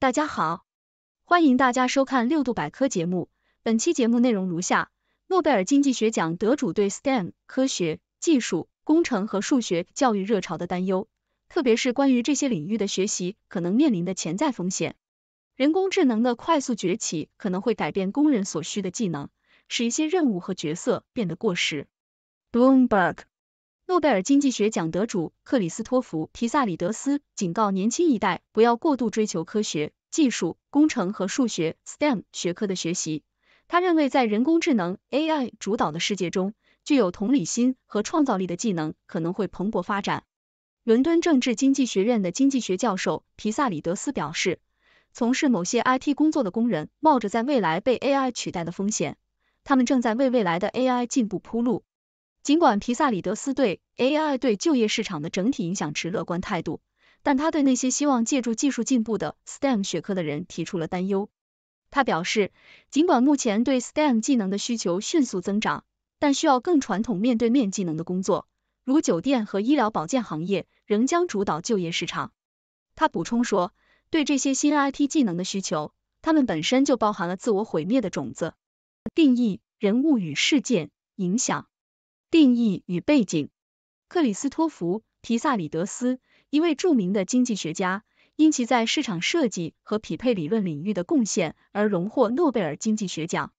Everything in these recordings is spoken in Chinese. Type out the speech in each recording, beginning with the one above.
大家好，欢迎大家收看六度百科节目。本期节目内容如下：诺贝尔经济学奖得主对 STEM 科学、技术、工程和数学教育热潮的担忧，特别是关于这些领域的学习可能面临的潜在风险。人工智能的快速崛起可能会改变工人所需的技能，使一些任务和角色变得过时。Bloomberg 诺贝尔经济学奖得主克里斯托弗·皮萨里德斯警告年轻一代不要过度追求科学技术、工程和数学 （STEM） 学科的学习。他认为，在人工智能 （AI） 主导的世界中，具有同理心和创造力的技能可能会蓬勃发展。伦敦政治经济学院的经济学教授皮萨里德斯表示，从事某些 IT 工作的工人冒着在未来被 AI 取代的风险，他们正在为未来的 AI 进步铺路。尽管皮萨里德斯对 AI 对就业市场的整体影响持乐观态度，但他对那些希望借助技术进步的 STEM 学科的人提出了担忧。他表示，尽管目前对 STEM 技能的需求迅速增长，但需要更传统面对面技能的工作，如酒店和医疗保健行业仍将主导就业市场。他补充说，对这些新 IT 技能的需求，他们本身就包含了自我毁灭的种子。定义、人物与事件、影响。定义与背景：克里斯托弗·皮萨里德斯，一位著名的经济学家，因其在市场设计和匹配理论领域的贡献而荣获诺贝尔经济学奖。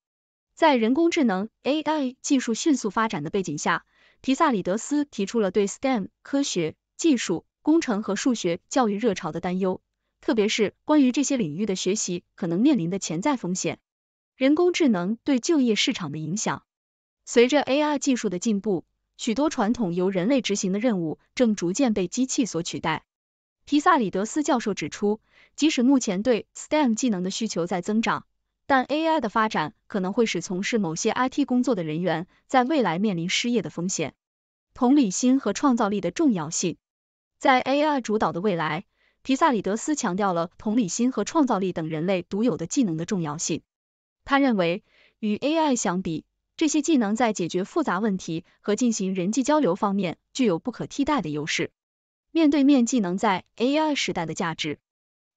在人工智能 （AI） 技术迅速发展的背景下，皮萨里德斯提出了对 STEM（ 科学技术、工程和数学）教育热潮的担忧，特别是关于这些领域的学习可能面临的潜在风险。人工智能对就业市场的影响。随着 AI 技术的进步，许多传统由人类执行的任务正逐渐被机器所取代。皮萨里德斯教授指出，即使目前对 STEM 技能的需求在增长，但 AI 的发展可能会使从事某些 IT 工作的人员在未来面临失业的风险。同理心和创造力的重要性在 AI 主导的未来，皮萨里德斯强调了同理心和创造力等人类独有的技能的重要性。他认为，与 AI 相比，这些技能在解决复杂问题和进行人际交流方面具有不可替代的优势。面对面技能在 AI 时代的价值，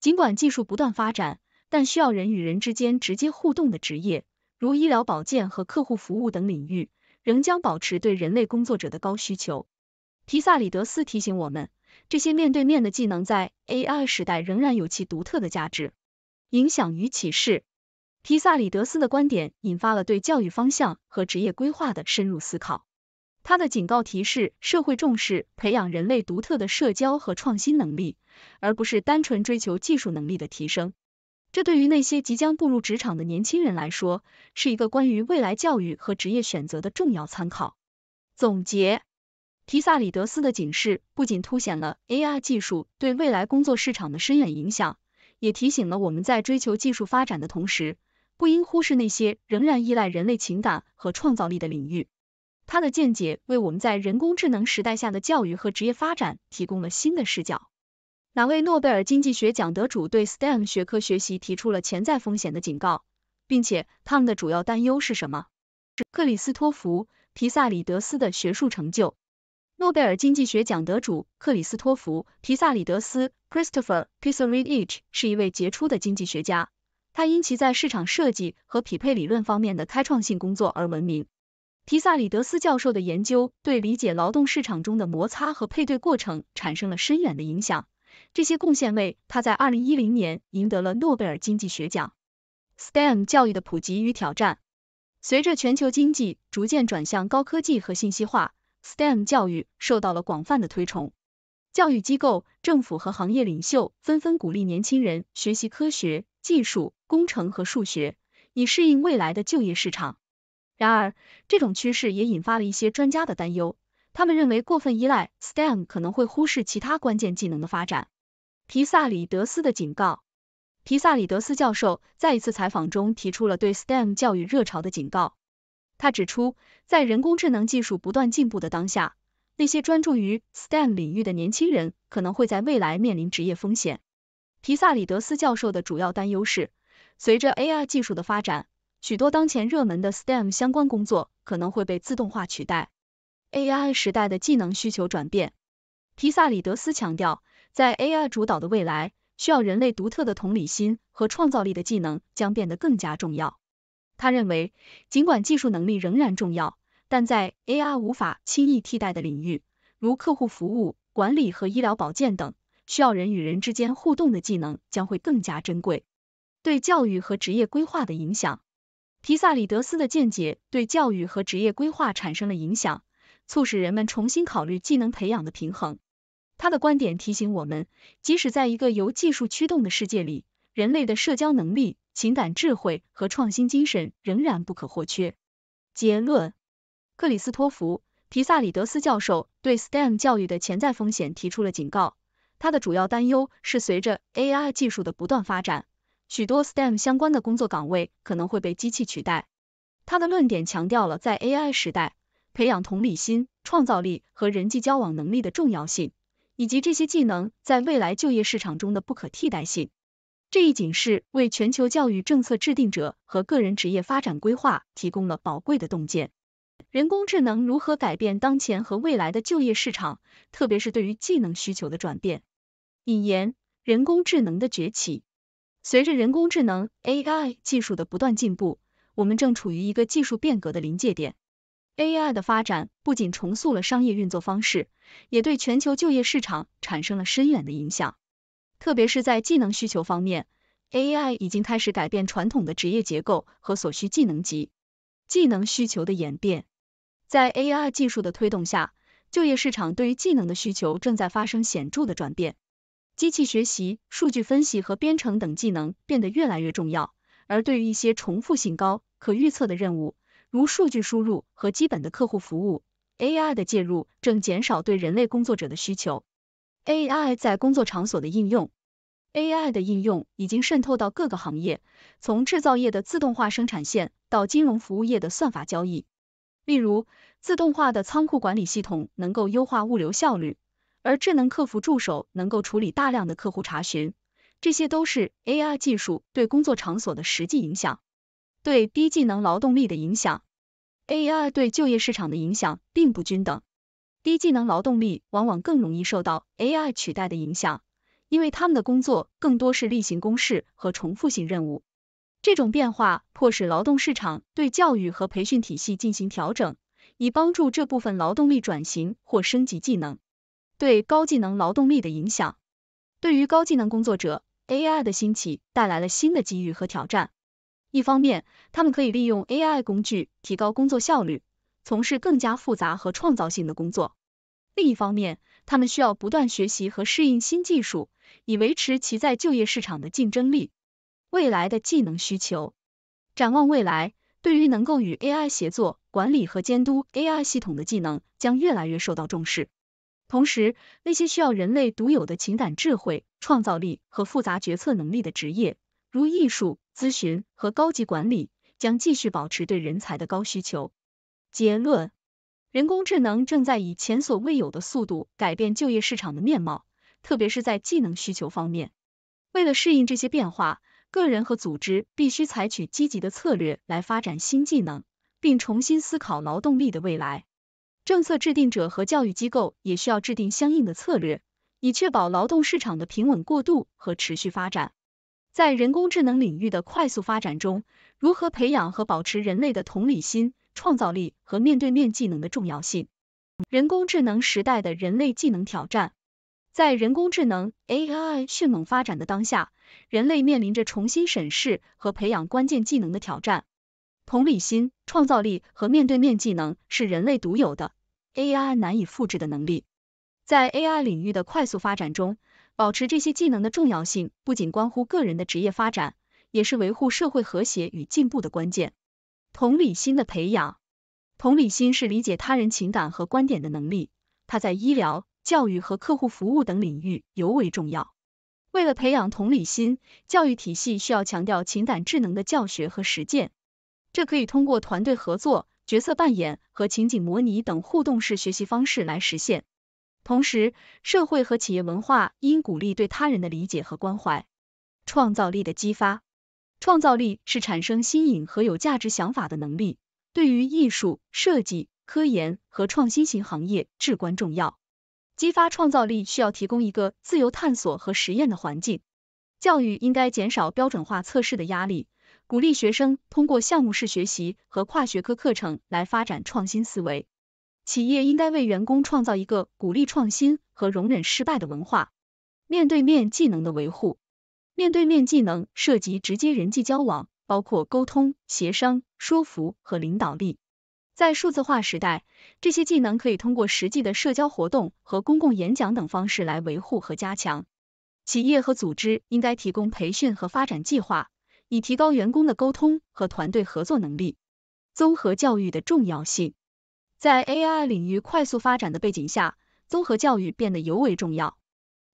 尽管技术不断发展，但需要人与人之间直接互动的职业，如医疗保健和客户服务等领域，仍将保持对人类工作者的高需求。皮萨里德斯提醒我们，这些面对面的技能在 AI 时代仍然有其独特的价值。影响与启示。皮萨里德斯的观点引发了对教育方向和职业规划的深入思考。他的警告提示社会重视培养人类独特的社交和创新能力，而不是单纯追求技术能力的提升。这对于那些即将步入职场的年轻人来说，是一个关于未来教育和职业选择的重要参考。总结：皮萨里德斯的警示不仅凸显了 AI 技术对未来工作市场的深远影响，也提醒了我们在追求技术发展的同时。不应忽视那些仍然依赖人类情感和创造力的领域。他的见解为我们在人工智能时代下的教育和职业发展提供了新的视角。哪位诺贝尔经济学奖得主对 STEM 学科学习提出了潜在风险的警告？并且，他们的主要担忧是什么？是克里斯托弗·皮萨里德斯的学术成就。诺贝尔经济学奖得主克里斯托弗·皮萨里德斯 （Christopher p i s s a r i d e 是一位杰出的经济学家。他因其在市场设计和匹配理论方面的开创性工作而闻名。提萨里德斯教授的研究对理解劳动市场中的摩擦和配对过程产生了深远的影响。这些贡献为他在二零一零年赢得了诺贝尔经济学奖。STEM 教育的普及与挑战。随着全球经济逐渐转向高科技和信息化，STEM 教育受到了广泛的推崇。教育机构、政府和行业领袖纷纷鼓励年轻人学习科学。技术、工程和数学，以适应未来的就业市场。然而，这种趋势也引发了一些专家的担忧，他们认为过分依赖 STEM 可能会忽视其他关键技能的发展。皮萨里德斯的警告，皮萨里德斯教授在一次采访中提出了对 STEM 教育热潮的警告。他指出，在人工智能技术不断进步的当下，那些专注于 STEM 领域的年轻人可能会在未来面临职业风险。皮萨里德斯教授的主要担忧是，随着 AI 技术的发展，许多当前热门的 STEM 相关工作可能会被自动化取代。AI 时代的技能需求转变，皮萨里德斯强调，在 AI 主导的未来，需要人类独特的同理心和创造力的技能将变得更加重要。他认为，尽管技术能力仍然重要，但在 AI 无法轻易替代的领域，如客户服务、管理和医疗保健等。需要人与人之间互动的技能将会更加珍贵，对教育和职业规划的影响。皮萨里德斯的见解对教育和职业规划产生了影响，促使人们重新考虑技能培养的平衡。他的观点提醒我们，即使在一个由技术驱动的世界里，人类的社交能力、情感智慧和创新精神仍然不可或缺。结论：克里斯托弗·皮萨里德斯教授对 STEM 教育的潜在风险提出了警告。他的主要担忧是，随着 AI 技术的不断发展，许多 STEM 相关的工作岗位可能会被机器取代。他的论点强调了在 AI 时代，培养同理心、创造力和人际交往能力的重要性，以及这些技能在未来就业市场中的不可替代性。这一警示为全球教育政策制定者和个人职业发展规划提供了宝贵的洞见。人工智能如何改变当前和未来的就业市场，特别是对于技能需求的转变？引言：人工智能的崛起。随着人工智能 （AI） 技术的不断进步，我们正处于一个技术变革的临界点。AI 的发展不仅重塑了商业运作方式，也对全球就业市场产生了深远的影响。特别是在技能需求方面，AI 已经开始改变传统的职业结构和所需技能集。技能需求的演变，在 AI 技术的推动下，就业市场对于技能的需求正在发生显著的转变。机器学习、数据分析和编程等技能变得越来越重要。而对于一些重复性高、可预测的任务，如数据输入和基本的客户服务，AI 的介入正减少对人类工作者的需求。AI 在工作场所的应用，AI 的应用已经渗透到各个行业，从制造业的自动化生产线到金融服务业的算法交易。例如，自动化的仓库管理系统能够优化物流效率。而智能客服助手能够处理大量的客户查询，这些都是 a i 技术对工作场所的实际影响，对低技能劳动力的影响。a i 对就业市场的影响并不均等，低技能劳动力往往更容易受到 a i 取代的影响，因为他们的工作更多是例行公事和重复性任务。这种变化迫使劳动市场对教育和培训体系进行调整，以帮助这部分劳动力转型或升级技能。对高技能劳动力的影响。对于高技能工作者，AI 的兴起带来了新的机遇和挑战。一方面，他们可以利用 AI 工具提高工作效率，从事更加复杂和创造性的工作；另一方面，他们需要不断学习和适应新技术，以维持其在就业市场的竞争力。未来的技能需求。展望未来，对于能够与 AI 协作、管理和监督 AI 系统的技能，将越来越受到重视。同时，那些需要人类独有的情感、智慧、创造力和复杂决策能力的职业，如艺术、咨询和高级管理，将继续保持对人才的高需求。结论：人工智能正在以前所未有的速度改变就业市场的面貌，特别是在技能需求方面。为了适应这些变化，个人和组织必须采取积极的策略来发展新技能，并重新思考劳动力的未来。政策制定者和教育机构也需要制定相应的策略，以确保劳动市场的平稳过渡和持续发展。在人工智能领域的快速发展中，如何培养和保持人类的同理心、创造力和面对面技能的重要性。人工智能时代的人类技能挑战。在人工智能 AI 迅猛发展的当下，人类面临着重新审视和培养关键技能的挑战。同理心、创造力和面对面技能是人类独有的，AI 难以复制的能力。在 AI 领域的快速发展中，保持这些技能的重要性不仅关乎个人的职业发展，也是维护社会和谐与进步的关键。同理心的培养，同理心是理解他人情感和观点的能力，它在医疗、教育和客户服务等领域尤为重要。为了培养同理心，教育体系需要强调情感智能的教学和实践。这可以通过团队合作、角色扮演和情景模拟等互动式学习方式来实现。同时，社会和企业文化应鼓励对他人的理解和关怀。创造力的激发，创造力是产生新颖和有价值想法的能力，对于艺术、设计、科研和创新型行业至关重要。激发创造力需要提供一个自由探索和实验的环境。教育应该减少标准化测试的压力。鼓励学生通过项目式学习和跨学科课程来发展创新思维。企业应该为员工创造一个鼓励创新和容忍失败的文化。面对面技能的维护，面对面技能涉及直接人际交往，包括沟通、协商、说服和领导力。在数字化时代，这些技能可以通过实际的社交活动和公共演讲等方式来维护和加强。企业和组织应该提供培训和发展计划。以提高员工的沟通和团队合作能力。综合教育的重要性，在 AI 领域快速发展的背景下，综合教育变得尤为重要。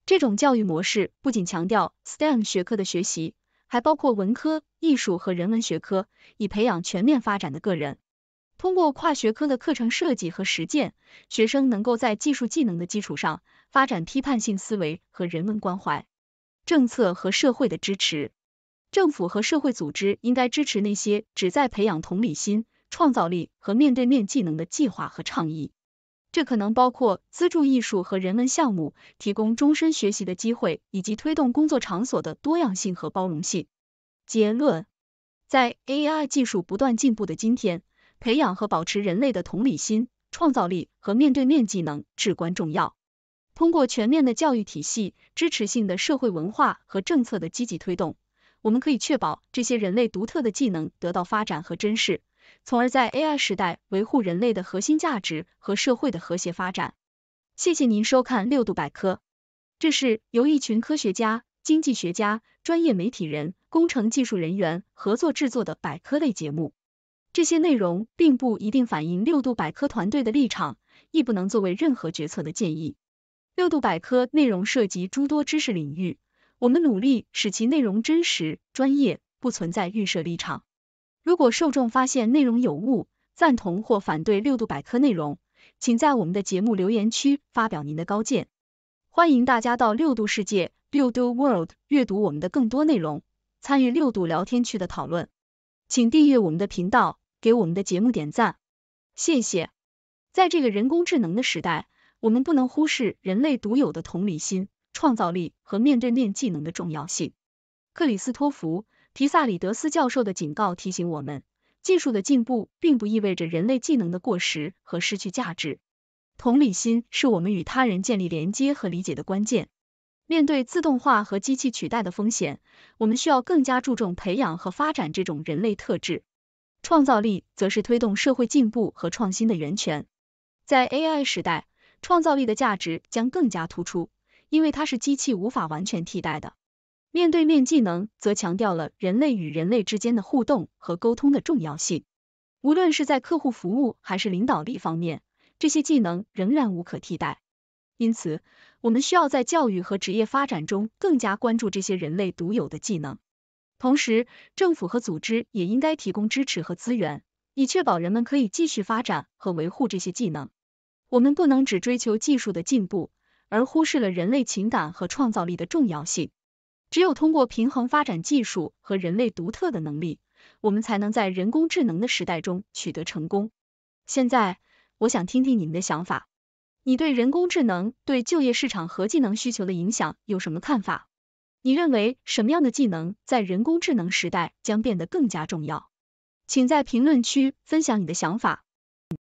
这种教育模式不仅强调 STEM 学科的学习，还包括文科、艺术和人文学科，以培养全面发展的个人。通过跨学科的课程设计和实践，学生能够在技术技能的基础上，发展批判性思维和人文关怀。政策和社会的支持。政府和社会组织应该支持那些旨在培养同理心、创造力和面对面技能的计划和倡议。这可能包括资助艺术和人文项目、提供终身学习的机会，以及推动工作场所的多样性和包容性。结论：在 AI 技术不断进步的今天，培养和保持人类的同理心、创造力和面对面技能至关重要。通过全面的教育体系、支持性的社会文化和政策的积极推动。我们可以确保这些人类独特的技能得到发展和珍视，从而在 AI 时代维护人类的核心价值和社会的和谐发展。谢谢您收看六度百科，这是由一群科学家、经济学家、专业媒体人、工程技术人员合作制作的百科类节目。这些内容并不一定反映六度百科团队的立场，亦不能作为任何决策的建议。六度百科内容涉及诸多知识领域。我们努力使其内容真实、专业，不存在预设立场。如果受众发现内容有误、赞同或反对六度百科内容，请在我们的节目留言区发表您的高见。欢迎大家到六度世界（六度 World） 阅读我们的更多内容，参与六度聊天区的讨论。请订阅我们的频道，给我们的节目点赞，谢谢。在这个人工智能的时代，我们不能忽视人类独有的同理心。创造力和面对面技能的重要性。克里斯托弗·提萨里德斯教授的警告提醒我们，技术的进步并不意味着人类技能的过时和失去价值。同理心是我们与他人建立连接和理解的关键。面对自动化和机器取代的风险，我们需要更加注重培养和发展这种人类特质。创造力则是推动社会进步和创新的源泉。在 AI 时代，创造力的价值将更加突出。因为它是机器无法完全替代的。面对面技能则强调了人类与人类之间的互动和沟通的重要性。无论是在客户服务还是领导力方面，这些技能仍然无可替代。因此，我们需要在教育和职业发展中更加关注这些人类独有的技能。同时，政府和组织也应该提供支持和资源，以确保人们可以继续发展和维护这些技能。我们不能只追求技术的进步。而忽视了人类情感和创造力的重要性。只有通过平衡发展技术和人类独特的能力，我们才能在人工智能的时代中取得成功。现在，我想听听你们的想法。你对人工智能对就业市场和技能需求的影响有什么看法？你认为什么样的技能在人工智能时代将变得更加重要？请在评论区分享你的想法。